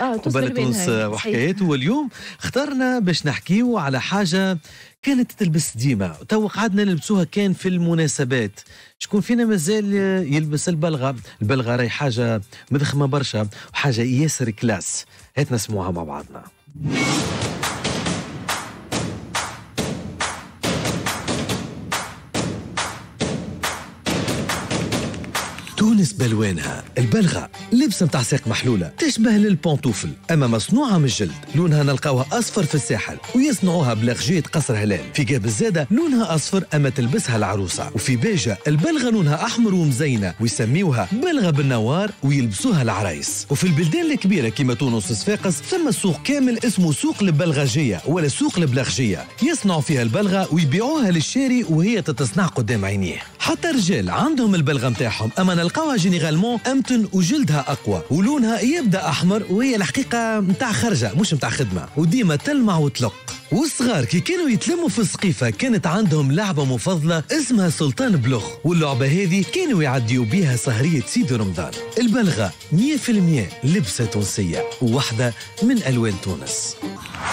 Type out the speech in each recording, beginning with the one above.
قبل تونس وحكايات واليوم اخترنا باش نحكيه على حاجة كانت تلبس ديما تو قعدنا نلبسوها كان في المناسبات شكون فينا مازال يلبس البلغة البلغة راهي حاجة مدخمة برشا وحاجة ياسر كلاس هات نسمعوها مع بعضنا بالنسبة لوينها البلغة لبسة متاع ساق محلولة تشبه للبونتوفل أما مصنوعة من الجلد لونها نلقاوها أصفر في الساحل ويصنعوها بلغجية قصر هلال في جاب الزادة لونها أصفر أما تلبسها العروسة وفي باجة البلغة لونها أحمر ومزينة ويسميوها بلغة بالنوار ويلبسوها العرايس وفي البلدان الكبيرة كيما تونس وصفاقس ثم سوق كامل اسمه سوق البلغجية ولا سوق البلغجية يصنعوا فيها البلغة ويبيعوها للشاري وهي تتصنع قدام عينيه حتى رجال عندهم البلغة متاعهم أما نلقاوها جينيرالمون أمتن وجلدها أقوى ولونها يبدا أحمر وهي الحقيقة متاع خرجة مش متاع خدمة وديما تلمع وتلق والصغار كي كانوا يتلموا في السقيفة كانت عندهم لعبة مفضلة اسمها سلطان بلوخ واللعبة هذه كانوا يعديوا بها سهرية سيد رمضان البلغة 100% لبسة تونسية وواحدة من ألوان تونس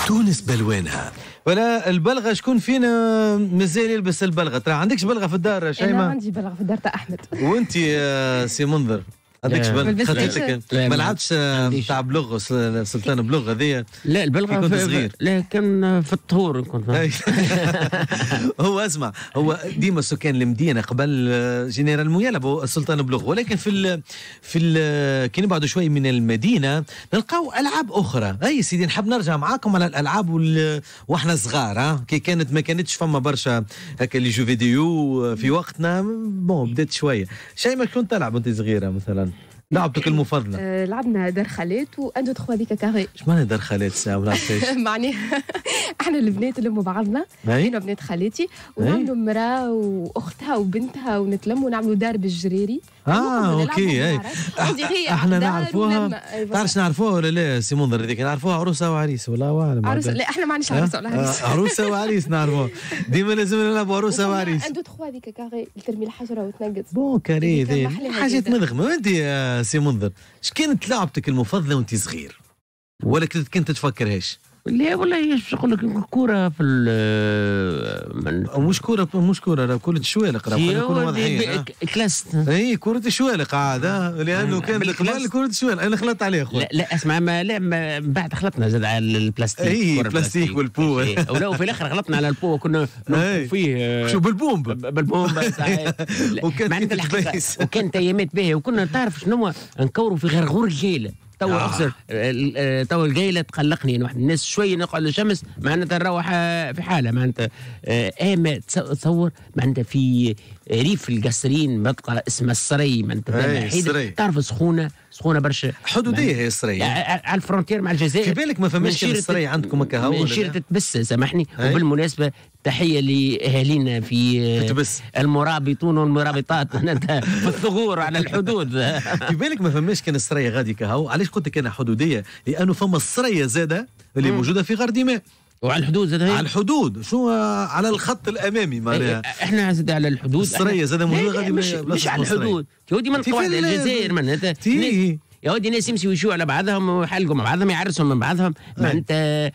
تونس بلوانها ولا البلغه شكون فينا آه، مازال يلبس البلغه ترى عندكش بلغه في الدار شيماء انا عندي بلغه في الدار تاع احمد وانت سي منذر هذيك جبل ما لعبتش آه، نتاع بلغ سلطان بلغ هذيا لا البلغه كنت صغير لا كان في الطهور كنت هو اسمع هو ديما سكان المدينه قبل آه، جنرال مويلب سلطان بلغ ولكن في الـ في الـ كي نبعدوا شوي من المدينه نلقاو العاب اخرى اي سيدي نحب نرجع معاكم على الالعاب واحنا صغار ها كي كانت ما كانتش فما برشا هكا لي جو فيديو آه، في وقتنا بون بدات شويه شيء ما كنت تلعب وانت صغيره مثلا لعبتك المفضله؟ آه، لعبنا دار خالات و 2 هذيك كاري اش معنى دار خالات ساعه ما معناها احنا البنات نلموا بعضنا انا بنات خالاتي ونعملوا مراه واختها وبنتها ونتلموا ونعملوا دار بالجريري اه اوكي اي احنا نعرفوها تعرفش نعرفوها ولا لا سي منظر هذيك نعرفوها عروسه وعريس والله اعلم عروسه لا احنا ما عندناش عروسه ولا عريس آه، عروسه وعريس نعرفوها ديما لازم نلعبوا عروسه وعريس 1 تخوا هذيك كاغي ترمي الحجره وتنقص بون كاري حاجات مدغمه انت سي منذر اش كانت لعبتك المفضله وانت صغير ولا كنت كنت تفكرهاش لا والله نقول لك الكره في من مش كورة مش كره كره الشوالق راه واضحين كلاست اي كره الشوالق هذا لانه كان قبل كره الشوالق انا خلطت عليه اخويا لا, لا اسمع ما لا ما بعد خلطنا زاد على البلاستيك اي البلاستيك والبو ولا وفي الاخر خلطنا على البو كنا فيه آه، شو بالبومب بالبومب وكانت وكانت ايامات باهيه وكنا تعرف شنو نكوروا في غرغور الجيله تو آه. اخسر آه، تو الجاي تقلقني انه واحد الناس شويه نقعد للشمس معناتها نروح آه، في حاله معناتها إيه، ما تصور معناتها في ريف القصرين منطقه اسمها السري معناتها إيه، تعرف سخونه سخونه برشا حدوديه هي السريه على الفرونتير مع الجزائر في بالك ما فماش السريه عندكم هكا هو من تتبس سامحني وبالمناسبه تحيه لاهالينا في تبس المرابطون والمرابطات في الثغور على الحدود في بالك ما فماش كان السريه غادي كهو علاش قلت لك انا حدوديه لانه فما السريه زاده اللي موجوده في غار غرديماء وعلى الحدود زاد على الحدود شو على الخط الامامي إيه، معناها إيه، احنا زاد على الحدود السريه زاد إيه، غادي مش, مش على الحدود ودي من واحده الجزائر معناتها يا ودي الناس يمشوا يشوا على بعضهم ويحلقوا مع بعضهم يعرسوا من بعضهم معناتها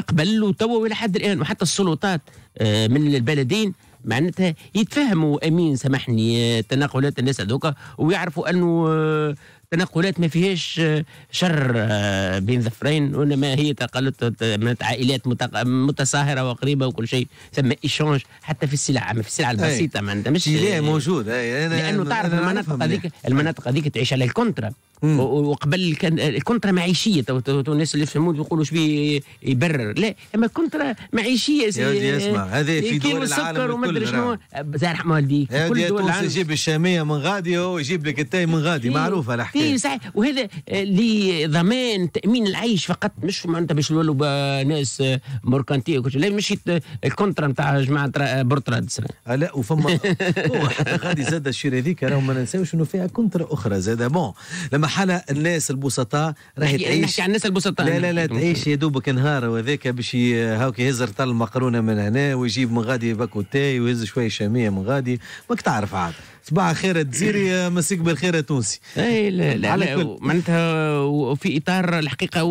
قبل وتوا الى حد الان وحتى السلطات آه، من البلدين معناتها يتفهموا امين سامحني آه، تناقلات الناس هذوك ويعرفوا انه آه، تنقلات ما فيهاش آه، شر آه، بين ظفرين وانما هي تقلت عائلات متصاهره وقريبه وكل شيء ثم ايشونج حتى في السلع في السلع البسيطه معناتها مش آه، موجود لانه تعرف المناطق يعني. هذيك المناطق هذيك تعيش على الكونترا وقبل كان الكونترا معيشيه الناس اللي يفهمون يقولوا شبي يبرر لا اما كونترا معيشيه يا ودي اسمع هذه في دول العالم وما ادري شنو الله يرحم والديك كل دول العالم يجيب الشاميه من غادي ويجيب لك التاي من غادي معروفه الحكايه صحيح وهذا آه، لضمان تامين العيش فقط مش معناتها باش نولوا ناس آه، مركانتيه وكل شيء مش مشيت الكونترا نتاع جماعه آه، بورتراد لا وفما حتى غادي زاد الشير هذيك راهو ما ننساوش انه فيها كونترا اخرى زاد بون لما مرحله الناس البسطاء راهي تعيش نحكي عن الناس البسطاء لا لا لا تعيش يا دوبك نهار وذاك باش هاوك يهز رطل المقرونه من هنا ويجيب من غادي باكوتاي ويهز شويه شاميه من غادي ماك تعرف عاد صباح الخير الجزيري مسيك بالخير التونسي اي لا لا, لا معناتها في اطار الحقيقه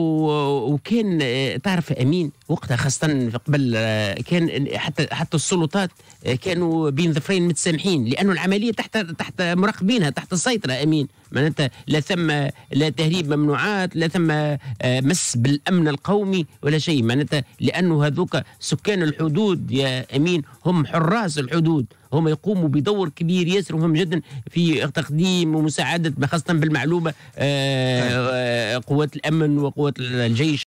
وكان آه، تعرف امين وقتها خاصه قبل آه، كان حتى حتى السلطات آه، كانوا بين ظفرين متسامحين لانه العمليه تحت تحت مراقبينها تحت السيطره امين معناتها لا ثم لا تهريب ممنوعات لا ثم آه، مس بالامن القومي ولا شيء معناتها لانه هذوك سكان الحدود يا امين هم حراس الحدود هم يقوموا بدور كبير ياسر مهم جدا في تقديم ومساعده خاصه بالمعلومه آه، آه، قوات الامن وقوات الجيش